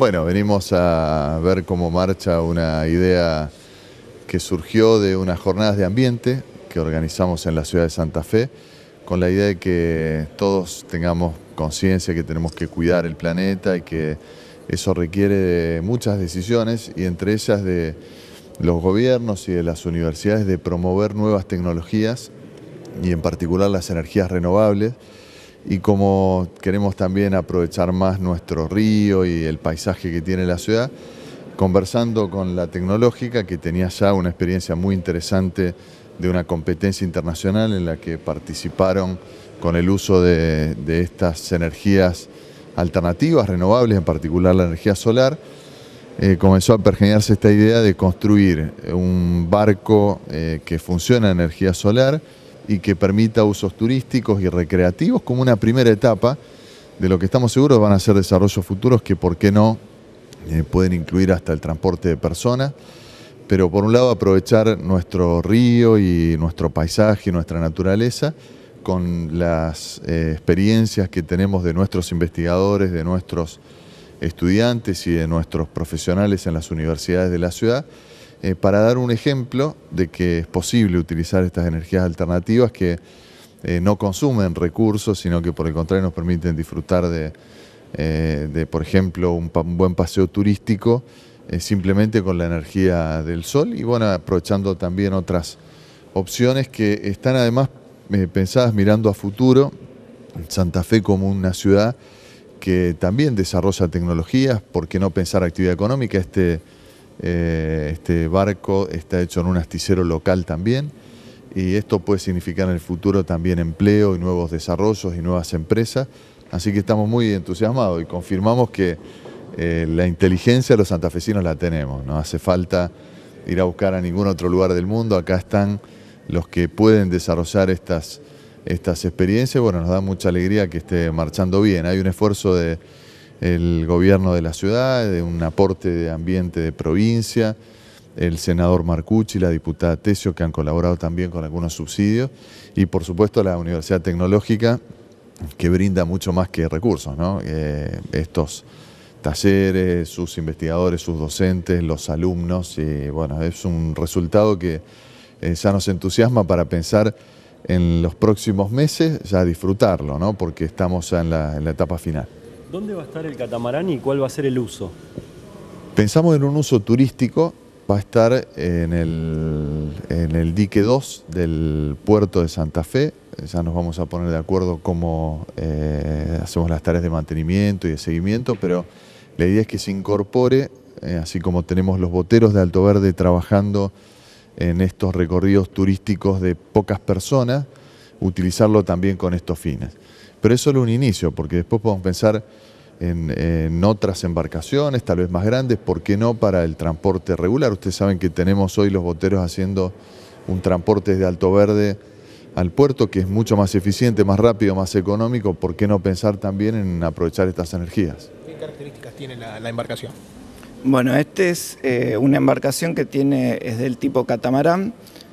Bueno, venimos a ver cómo marcha una idea que surgió de unas jornadas de ambiente que organizamos en la ciudad de Santa Fe, con la idea de que todos tengamos conciencia que tenemos que cuidar el planeta y que eso requiere de muchas decisiones y entre ellas de los gobiernos y de las universidades de promover nuevas tecnologías y en particular las energías renovables y como queremos también aprovechar más nuestro río y el paisaje que tiene la ciudad, conversando con la tecnológica que tenía ya una experiencia muy interesante de una competencia internacional en la que participaron con el uso de, estas energías alternativas, renovables, en particular la energía solar, eh, comenzó a pergeñarse esta idea de construir un barco eh, que funciona en energía solar, y que permita usos turísticos y recreativos como una primera etapa de lo que estamos seguros van a ser desarrollos futuros que, por qué no, eh, pueden incluir hasta el transporte de personas, pero por un lado aprovechar nuestro río y nuestro paisaje y nuestra naturaleza con las eh, experiencias que tenemos de nuestros investigadores, de nuestros estudiantes y de nuestros profesionales en las universidades de la ciudad eh, para dar un ejemplo de que es posible utilizar estas energías alternativas que eh, no consumen recursos, sino que por el contrario nos permiten disfrutar de, eh, por ejemplo, un, buen paseo turístico simplemente con la energía del sol y bueno, aprovechando también otras opciones que están además pensadas mirando a futuro, Santa Fe como una ciudad que también desarrolla tecnologías, ¿por qué no pensar actividad económica? Este eh, este barco está hecho en un asticero local también y esto puede significar en el futuro también empleo y nuevos desarrollos y nuevas empresas. Así que estamos muy entusiasmados y confirmamos que eh, la inteligencia de los santafesinos la tenemos. No hace falta ir a buscar a ningún otro lugar del mundo. Acá están los que pueden desarrollar estas, estas experiencias. Bueno, nos da mucha alegría que esté marchando bien. Hay un esfuerzo de el gobierno de la ciudad, de un aporte de ambiente de provincia, el senador Marcucci, la diputada Tesio, que han colaborado también con algunos subsidios, y por supuesto la Universidad Tecnológica, que brinda mucho más que recursos, eh, estos talleres, sus investigadores, sus docentes, los alumnos, y bueno, es un resultado que eh, ya nos entusiasma para pensar en los próximos meses, ya disfrutarlo, ¿no? Porque estamos en la etapa final. ¿Dónde va a estar el catamarán y cuál va a ser el uso? Pensamos en un uso turístico, va a estar en el, en el dique 2 del puerto de Santa Fe, ya nos vamos a poner de acuerdo cómo eh, hacemos las tareas de mantenimiento y de seguimiento, pero la idea es que se incorpore, eh, así como tenemos los boteros de Alto Verde trabajando en estos recorridos turísticos de pocas personas, utilizarlo también con estos fines. Pero es solo un inicio, porque después podemos pensar en, otras embarcaciones, tal vez más grandes, ¿por qué no para el transporte regular? Ustedes saben que tenemos hoy los boteros haciendo un transporte desde Alto Verde al puerto, que es mucho más eficiente, más rápido, más económico, ¿por qué no pensar también en aprovechar estas energías? ¿Qué características tiene la, embarcación? Bueno, esta es eh, una embarcación que tiene, es del tipo catamarán,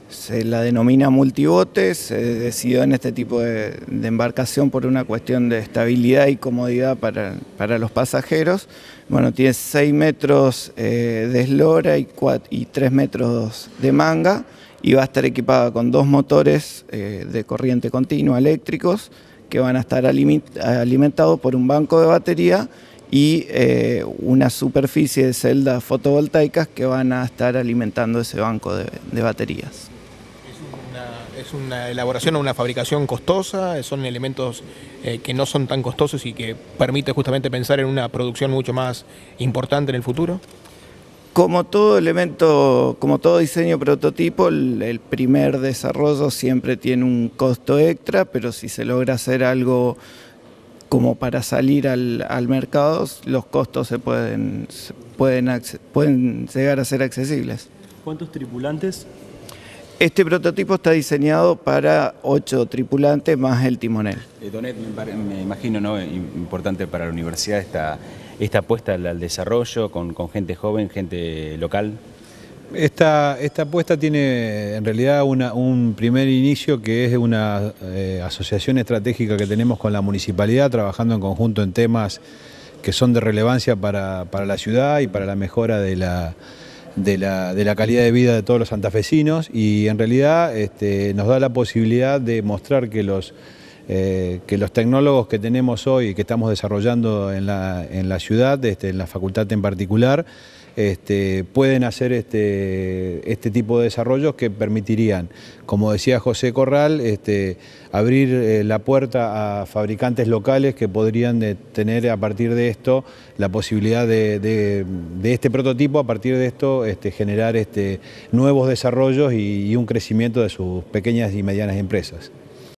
se la denomina multibote, se decidió en este tipo de, embarcación por una cuestión de estabilidad y comodidad para, los pasajeros. Bueno, tiene 6 metros eh, de eslora y, 3 metros de manga y va a estar equipada con dos motores eh, de corriente continua eléctricos que van a estar alimentados por un banco de batería y eh, una superficie de celdas fotovoltaicas que van a estar alimentando ese banco de baterías es una elaboración o una fabricación costosa, son elementos eh, que no son tan costosos y que permite justamente pensar en una producción mucho más importante en el futuro? Como todo elemento, como todo diseño prototipo, el, primer desarrollo siempre tiene un costo extra, pero si se logra hacer algo como para salir al, mercado, los costos se pueden, pueden, pueden llegar a ser accesibles. ¿Cuántos tripulantes este prototipo está diseñado para ocho tripulantes más el timonel. Eh, Donet, me imagino ¿no? importante para la universidad esta, esta apuesta al, desarrollo con, gente joven, gente local. Esta, esta apuesta tiene en realidad un primer inicio que es una eh, asociación estratégica que tenemos con la municipalidad trabajando en conjunto en temas que son de relevancia para la ciudad y para la mejora de la de la, calidad de vida de todos los santafesinos y en realidad este, nos da la posibilidad de mostrar eh, que los, tecnólogos que tenemos hoy y que estamos desarrollando en la, en la ciudad, este, en la facultad en particular, este, pueden hacer este, este, tipo de desarrollos que permitirían, como decía José Corral, este, abrir eh, la puerta a fabricantes locales que podrían tener a partir de esto la posibilidad de, este prototipo, a partir de esto generar nuevos desarrollos y un crecimiento de sus pequeñas y medianas empresas.